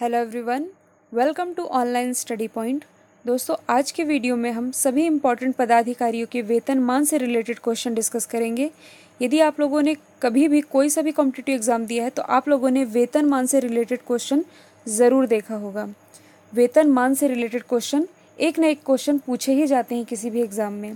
hello everyone welcome to online study point दोस्तों आज के वीडियो में हम सभी इम्पॉर्टेंट पदाधिकारियों के वेतन मान से रिलेटेड क्वेश्चन डिस्कस करेंगे यदि आप लोगों ने कभी भी कोई सा भी कॉम्पिटेटिव एग्जाम दिया है तो आप लोगों ने वेतन मान से रिलेटेड क्वेश्चन ज़रूर देखा होगा वेतन मान से रिलेटेड क्वेश्चन एक ना एक क्वेश्चन पूछे ही जाते हैं किसी भी एग्ज़ाम में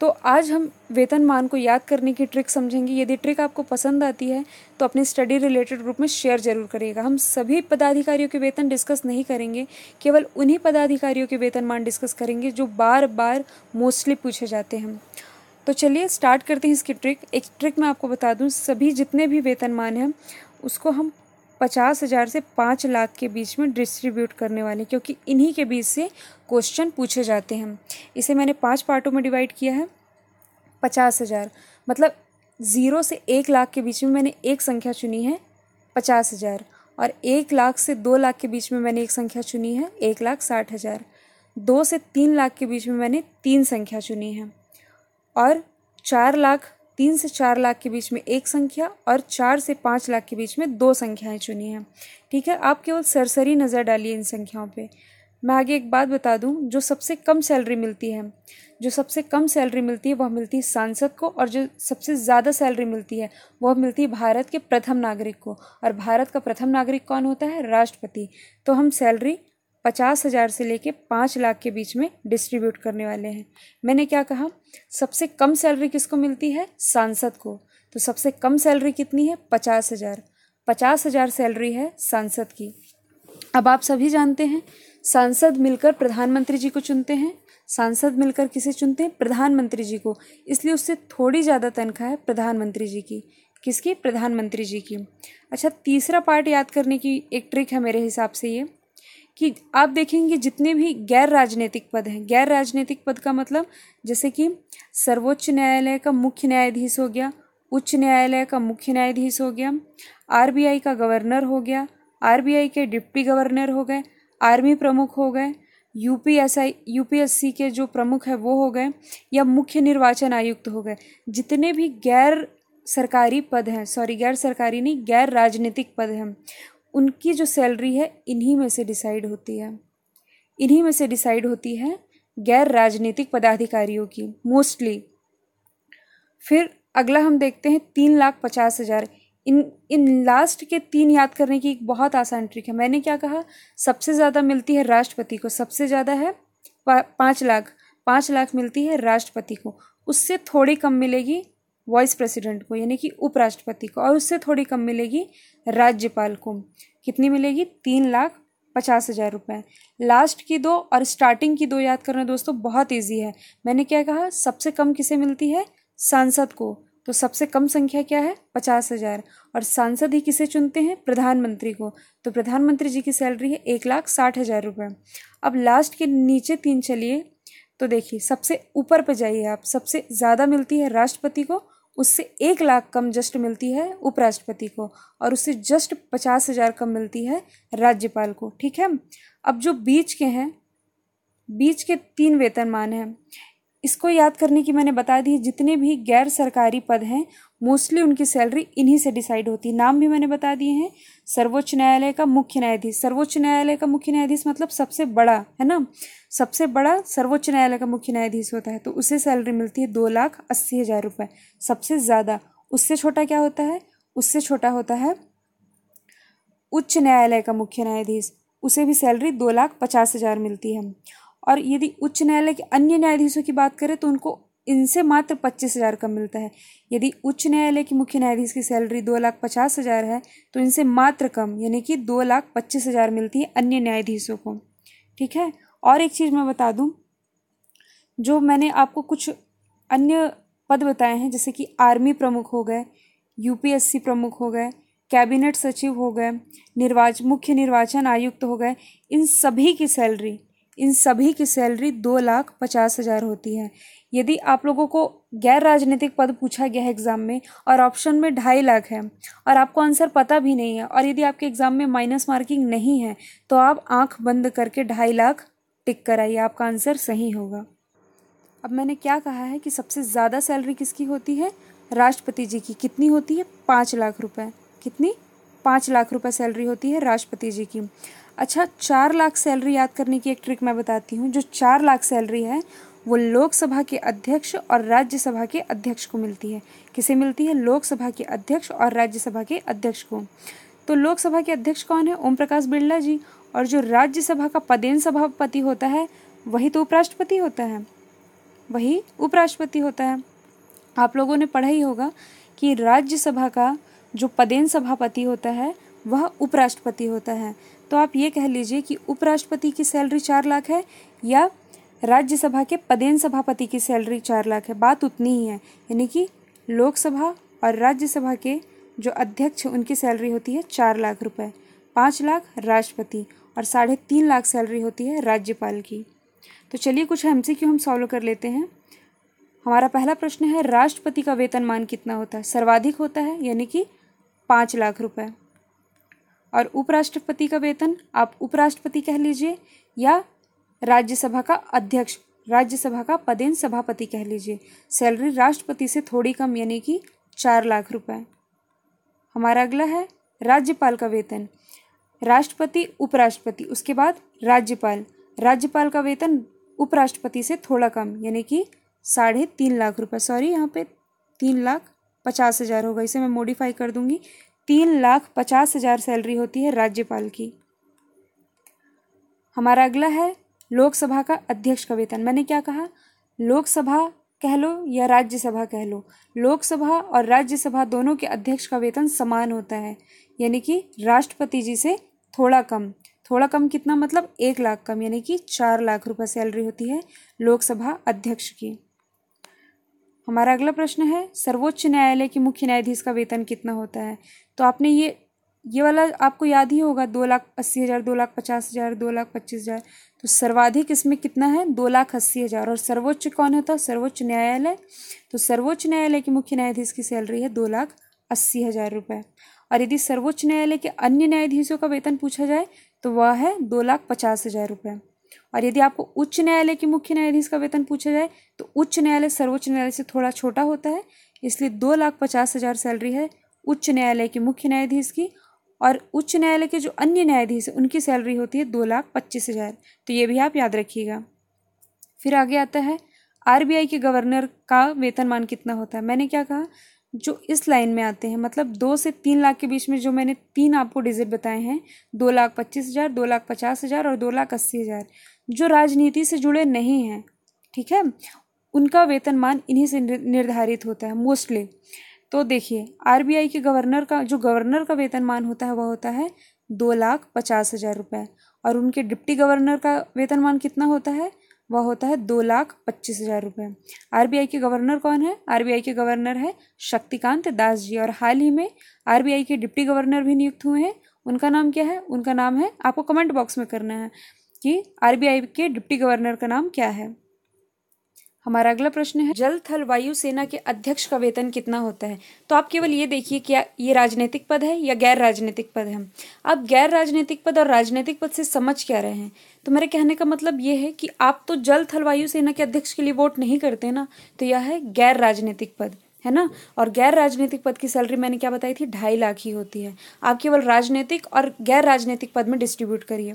तो आज हम वेतनमान को याद करने की ट्रिक समझेंगे यदि ट्रिक आपको पसंद आती है तो अपने स्टडी रिलेटेड ग्रुप में शेयर जरूर करिएगा हम सभी पदाधिकारियों के वेतन डिस्कस नहीं करेंगे केवल उन्हीं पदाधिकारियों के वेतनमान डिस्कस करेंगे जो बार बार मोस्टली पूछे जाते हैं तो चलिए स्टार्ट करते हैं इसकी ट्रिक एक ट्रिक मैं आपको बता दूँ सभी जितने भी वेतनमान हैं उसको हम पचास हज़ार से पाँच लाख के बीच में डिस्ट्रीब्यूट करने वाले क्योंकि इन्हीं के बीच से क्वेश्चन पूछे जाते हैं इसे मैंने पाँच पार्टों में डिवाइड किया है पचास हज़ार मतलब ज़ीरो से एक लाख के बीच में मैंने एक संख्या चुनी है पचास हज़ार और एक लाख से दो लाख के बीच में मैंने एक संख्या चुनी है एक लाख साठ हज़ार दो से तीन लाख के बीच में मैंने तीन संख्या चुनी है और चार लाख तीन से चार लाख के बीच में एक संख्या और चार से पाँच लाख के बीच में दो संख्याएं चुनी हैं ठीक है आप केवल सरसरी नज़र डालिए इन संख्याओं पे मैं आगे एक बात बता दूं जो सबसे कम सैलरी मिलती है जो सबसे कम सैलरी मिलती है वह मिलती है सांसद को और जो सबसे ज़्यादा सैलरी मिलती है वह मिलती है भारत के प्रथम नागरिक को और भारत का प्रथम नागरिक कौन होता है राष्ट्रपति तो हम सैलरी पचास हज़ार से लेके पाँच लाख के बीच में डिस्ट्रीब्यूट करने वाले हैं मैंने क्या कहा सबसे कम सैलरी किसको मिलती है सांसद को तो सबसे कम सैलरी कितनी है पचास हज़ार पचास हज़ार सैलरी है सांसद की अब आप सभी जानते हैं सांसद मिलकर प्रधानमंत्री जी को चुनते हैं सांसद मिलकर किसे चुनते हैं प्रधानमंत्री जी को इसलिए उससे थोड़ी ज़्यादा तनख्वाह है प्रधानमंत्री जी की किसकी प्रधानमंत्री जी की अच्छा तीसरा पार्ट याद करने की एक ट्रिक है मेरे हिसाब से ये कि आप देखेंगे जितने भी गैर राजनीतिक पद हैं गैर राजनीतिक पद का मतलब जैसे कि सर्वोच्च न्यायालय का मुख्य न्यायाधीश हो गया उच्च न्यायालय का मुख्य न्यायाधीश हो गया आरबीआई का गवर्नर हो गया आरबीआई के डिप्टी गवर्नर हो गए आर्मी प्रमुख हो गए यूपीएसआई यूपीएससी के जो प्रमुख है वो हो गए या मुख्य निर्वाचन आयुक्त हो गए जितने भी गैर सरकारी पद हैं सॉरी गैर सरकारी नहीं गैर राजनीतिक पद हैं उनकी जो सैलरी है इन्हीं में से डिसाइड होती है इन्हीं में से डिसाइड होती है गैर राजनीतिक पदाधिकारियों की मोस्टली फिर अगला हम देखते हैं तीन लाख पचास हज़ार इन इन लास्ट के तीन याद करने की एक बहुत आसान ट्रिक है मैंने क्या कहा सबसे ज़्यादा मिलती है राष्ट्रपति को सबसे ज़्यादा है पाँच लाख पाँच लाख मिलती है राष्ट्रपति को उससे थोड़ी कम मिलेगी वाइस प्रेसिडेंट को यानी कि उपराष्ट्रपति को और उससे थोड़ी कम मिलेगी राज्यपाल को कितनी मिलेगी तीन लाख पचास हज़ार रुपये लास्ट की दो और स्टार्टिंग की दो याद करना दोस्तों बहुत ईजी है मैंने क्या कहा सबसे कम किसे मिलती है सांसद को तो सबसे कम संख्या क्या है पचास हज़ार और सांसद ही किसे चुनते हैं प्रधानमंत्री को तो प्रधानमंत्री जी की सैलरी है एक लाख साठ हज़ार रुपये अब लास्ट के नीचे तीन चलिए तो देखिए सबसे ऊपर पर जाइए आप सबसे ज़्यादा मिलती है राष्ट्रपति को उससे एक लाख कम जस्ट मिलती है उपराष्ट्रपति को और उससे जस्ट पचास हज़ार कम मिलती है राज्यपाल को ठीक है अब जो बीच के हैं बीच के तीन वेतनमान हैं इसको याद करने की मैंने बता दी जितने भी गैर सरकारी पद हैं मोस्टली उनकी सैलरी इन्हीं से डिसाइड होती है नाम भी मैंने बता दिए हैं सर्वोच्च न्यायालय का मुख्य न्यायाधीश सर्वोच्च न्यायालय का मुख्य न्यायाधीश मतलब सबसे बड़ा है ना सबसे बड़ा सर्वोच्च न्यायालय का मुख्य न्यायाधीश होता है तो उसे सैलरी मिलती है दो लाख अस्सी हज़ार रुपये सबसे ज़्यादा उससे छोटा क्या होता है उससे छोटा होता है उच्च न्यायालय का मुख्य न्यायाधीश उसे भी सैलरी दो लाख पचास हज़ार मिलती है और यदि उच्च न्यायालय के अन्य न्यायाधीशों की बात करें तो उनको इनसे मात्र पच्चीस हज़ार का मिलता है यदि उच्च न्यायालय के मुख्य न्यायाधीश की सैलरी दो लाख पचास हज़ार है तो इनसे मात्र कम यानी कि दो लाख पच्चीस हज़ार मिलती है अन्य न्यायाधीशों को ठीक है और एक चीज़ मैं बता दूँ जो मैंने आपको कुछ अन्य पद बताए हैं जैसे कि आर्मी प्रमुख हो गए यूपीएससी प्रमुख हो गए कैबिनेट सचिव हो गए निर्वाच मुख्य निर्वाचन आयुक्त हो गए इन सभी की सैलरी इन सभी की सैलरी दो लाख पचास हज़ार होती है यदि आप लोगों को गैर राजनीतिक पद पूछा गया है एग्ज़ाम में और ऑप्शन में ढाई लाख है और आपको आंसर पता भी नहीं है और यदि आपके एग्ज़ाम में माइनस मार्किंग नहीं है तो आप आंख बंद करके ढाई लाख टिक कराइए आपका आंसर सही होगा अब मैंने क्या कहा है कि सबसे ज़्यादा सैलरी किसकी होती है राष्ट्रपति जी की कितनी होती है पाँच लाख रुपये कितनी पाँच लाख रुपये सैलरी होती है राष्ट्रपति जी की अच्छा चार लाख सैलरी याद करने की एक ट्रिक मैं बताती हूँ जो चार लाख सैलरी है वो लोकसभा के अध्यक्ष और राज्यसभा के अध्यक्ष को मिलती है किसे मिलती है लोकसभा के अध्यक्ष और राज्यसभा के अध्यक्ष को तो लोकसभा के अध्यक्ष कौन है ओम प्रकाश बिरला जी और जो राज्यसभा का पदेन सभापति होता है वही तो उपराष्ट्रपति होता है वही उपराष्ट्रपति होता है आप लोगों ने पढ़ा ही होगा कि राज्यसभा का जो पदेन सभापति होता है वह उपराष्ट्रपति होता है तो आप ये कह लीजिए कि उपराष्ट्रपति की सैलरी चार लाख है या राज्यसभा के पदेन सभापति की सैलरी चार लाख है बात उतनी ही है यानी कि लोकसभा और राज्यसभा के जो अध्यक्ष उनकी सैलरी होती है चार लाख रुपए पाँच लाख राष्ट्रपति और साढ़े तीन लाख सैलरी होती है राज्यपाल की तो चलिए कुछ एम हम सॉल्व कर लेते हैं हमारा पहला प्रश्न है राष्ट्रपति का वेतनमान कितना होता है सर्वाधिक होता है यानी कि पाँच लाख रुपए और उपराष्ट्रपति का वेतन आप उपराष्ट्रपति कह लीजिए या राज्यसभा का अध्यक्ष राज्यसभा का पदेन सभापति कह लीजिए सैलरी राष्ट्रपति से थोड़ी कम यानी कि चार लाख रुपए हमारा अगला है राज्यपाल का वेतन राष्ट्रपति उपराष्ट्रपति उसके बाद राज्यपाल राज्यपाल का वेतन उपराष्ट्रपति से थोड़ा कम यानी कि साढ़े तीन लाख रुपए सॉरी यहाँ पे तीन लाख पचास हज़ार होगा इसे मैं मॉडिफाई कर दूंगी तीन लाख पचास हज़ार सैलरी होती है राज्यपाल की हमारा अगला है लोकसभा का अध्यक्ष का वेतन मैंने क्या कहा लोकसभा कह लो या राज्यसभा कह लो लोकसभा और राज्यसभा दोनों के अध्यक्ष का वेतन समान होता है यानी कि राष्ट्रपति जी से थोड़ा कम थोड़ा कम कितना मतलब एक लाख कम यानी कि चार लाख रुपए सैलरी होती है लोकसभा अध्यक्ष की हमारा अगला प्रश्न है सर्वोच्च न्यायालय के मुख्य न्यायाधीश का वेतन कितना होता है तो आपने ये ये वाला आपको याद ही होगा दो लाख अस्सी हज़ार दो लाख पचास हज़ार दो लाख पच्चीस हज़ार तो सर्वाधिक इसमें कितना है दो लाख अस्सी हज़ार और सर्वोच्च कौन होता है सर्वोच्च न्यायालय तो सर्वोच्च न्यायालय के मुख्य न्यायाधीश की सैलरी है दो लाख अस्सी हज़ार रुपये और यदि सर्वोच्च न्यायालय के अन्य न्यायाधीशों का वेतन पूछा जाए तो वह है दो लाख पचास हज़ार रुपये और यदि आपको उच्च न्यायालय के मुख्य न्यायाधीश का वेतन पूछा जाए तो उच्च न्यायालय सर्वोच्च न्यायालय से थोड़ा छोटा होता है इसलिए दो लाख पचास हज़ार सैलरी है उच्च न्यायालय के मुख्य न्यायाधीश की और उच्च न्यायालय के जो अन्य न्यायाधीश हैं उनकी सैलरी होती है दो लाख पच्चीस हज़ार तो ये भी आप याद रखिएगा फिर आगे आता है आरबीआई के गवर्नर का वेतनमान कितना होता है मैंने क्या कहा जो इस लाइन में आते हैं मतलब दो से तीन लाख के बीच में जो मैंने तीन आपको डिजिट बताए हैं दो लाख पच्चीस हज़ार दो लाख पचास हज़ार और दो लाख अस्सी हज़ार जो राजनीति से जुड़े नहीं हैं ठीक है उनका वेतनमान इन्हीं से निर्धारित होता है मोस्टली तो देखिए आरबीआई के गवर्नर का जो गवर्नर का वेतनमान होता है वह होता है दो लाख पचास हज़ार रुपये और उनके डिप्टी गवर्नर का वेतनमान कितना होता है वह होता है दो लाख पच्चीस हजार रुपये आर के गवर्नर कौन है आर के गवर्नर है शक्तिकांत दास जी और हाल ही में आर के डिप्टी गवर्नर भी नियुक्त हुए हैं उनका नाम क्या है उनका नाम है आपको कमेंट बॉक्स में करना है कि आर के डिप्टी गवर्नर का नाम क्या है हमारा अगला प्रश्न है जल थल वायु सेना के अध्यक्ष का वेतन कितना होता है तो आप केवल ये देखिए क्या ये राजनीतिक पद है या गैर राजनीतिक पद है आप गैर राजनीतिक पद और राजनीतिक पद से समझ क्या रहे हैं तो मेरे कहने का मतलब ये है कि आप तो जल थल वायु सेना के अध्यक्ष के लिए वोट नहीं करते ना तो यह है गैर राजनीतिक पद है ना और गैर राजनीतिक पद की सैलरी मैंने क्या बताई थी ढाई लाख ही होती है आप केवल राजनीतिक और गैर राजनीतिक पद में डिस्ट्रीब्यूट करिए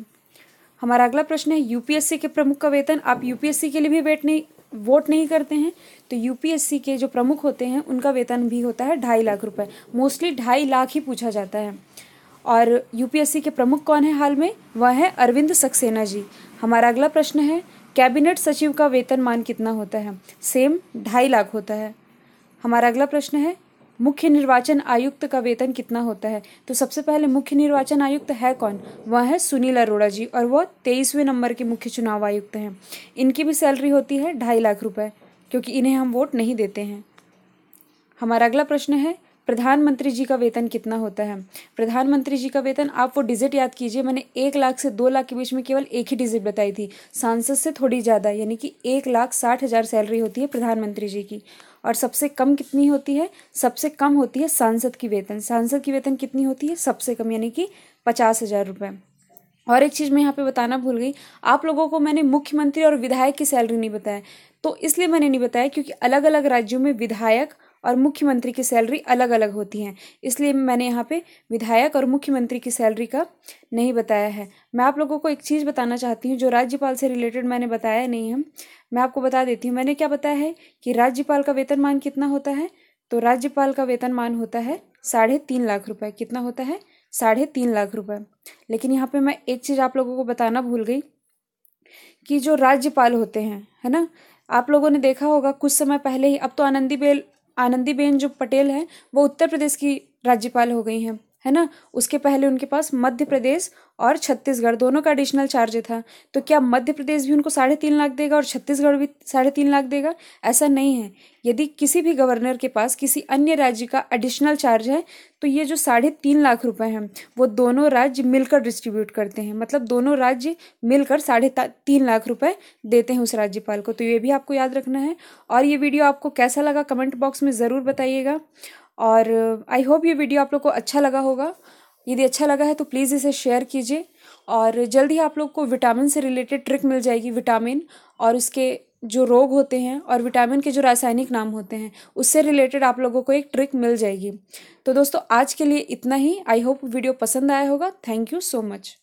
हमारा अगला प्रश्न है यूपीएससी के प्रमुख का वेतन आप यूपीएससी के लिए भी वेट नहीं वोट नहीं करते हैं तो यूपीएससी के जो प्रमुख होते हैं उनका वेतन भी होता है ढाई लाख रुपए मोस्टली ढाई लाख ही पूछा जाता है और यूपीएससी के प्रमुख कौन है हाल में वह है अरविंद सक्सेना जी हमारा अगला प्रश्न है कैबिनेट सचिव का वेतन मान कितना होता है सेम ढाई लाख होता है हमारा अगला प्रश्न है मुख्य निर्वाचन आयुक्त का वेतन कितना होता है तो सबसे पहले मुख्य निर्वाचन आयुक्त है कौन वह है सुनील अरोड़ा जी और वह तेईसवें नंबर के मुख्य चुनाव आयुक्त हैं इनकी भी सैलरी होती है ढाई लाख रुपए क्योंकि इन्हें हम वोट नहीं देते हैं हमारा अगला प्रश्न है प्रधानमंत्री जी का वेतन कितना होता है प्रधानमंत्री जी का वेतन आप वो डिजिट याद कीजिए मैंने एक लाख से दो लाख के बीच में केवल एक ही डिजिट बताई थी सांसद से थोड़ी ज़्यादा यानी कि एक लाख साठ हज़ार सैलरी होती है प्रधानमंत्री जी की और सबसे कम कितनी होती है सबसे कम होती है सांसद की वेतन सांसद की वेतन कितनी होती है सबसे कम यानी कि पचास हज़ार रुपये और एक चीज़ मैं यहाँ पे बताना भूल गई आप लोगों को मैंने मुख्यमंत्री और विधायक की सैलरी नहीं बताया तो इसलिए मैंने नहीं बताया क्योंकि अलग अलग राज्यों में विधायक और मुख्यमंत्री की सैलरी अलग अलग होती हैं इसलिए मैंने यहाँ पे विधायक और मुख्यमंत्री की सैलरी का नहीं बताया है मैं आप लोगों को एक चीज़ बताना चाहती हूँ जो राज्यपाल से रिलेटेड मैंने बताया नहीं है मैं आपको बता देती हूँ मैंने क्या बताया है कि राज्यपाल का वेतनमान कितना होता है तो राज्यपाल का वेतनमान होता है साढ़े तीन लाख रुपए कितना होता है साढ़े तीन लाख रुपए लेकिन यहाँ पे मैं एक चीज़ आप लोगों को बताना भूल गई कि जो राज्यपाल होते हैं है ना आप लोगों ने देखा होगा कुछ समय पहले ही अब तो आनंदीबेन आनंदीबेन जो पटेल हैं वो उत्तर प्रदेश की राज्यपाल हो गई हैं है ना उसके पहले उनके पास मध्य प्रदेश और छत्तीसगढ़ दोनों का एडिशनल चार्ज था तो क्या मध्य प्रदेश भी उनको साढ़े तीन लाख देगा और छत्तीसगढ़ भी साढ़े तीन लाख देगा ऐसा नहीं है यदि किसी भी गवर्नर के पास किसी अन्य राज्य का एडिशनल चार्ज है तो ये जो साढ़े तीन लाख रुपए हैं वो दोनों राज्य मिलकर डिस्ट्रीब्यूट करते हैं मतलब दोनों राज्य मिलकर साढ़े तीन लाख रुपए देते हैं उस राज्यपाल को तो ये भी आपको याद रखना है और ये वीडियो आपको कैसा लगा कमेंट बॉक्स में ज़रूर बताइएगा और आई होप ये वीडियो आप लोग को अच्छा लगा होगा यदि अच्छा लगा है तो प्लीज़ इसे शेयर कीजिए और जल्द ही आप लोग को विटामिन से रिलेटेड ट्रिक मिल जाएगी विटामिन और उसके जो रोग होते हैं और विटामिन के जो रासायनिक नाम होते हैं उससे रिलेटेड आप लोगों को एक ट्रिक मिल जाएगी तो दोस्तों आज के लिए इतना ही आई होप वीडियो पसंद आया होगा थैंक यू सो मच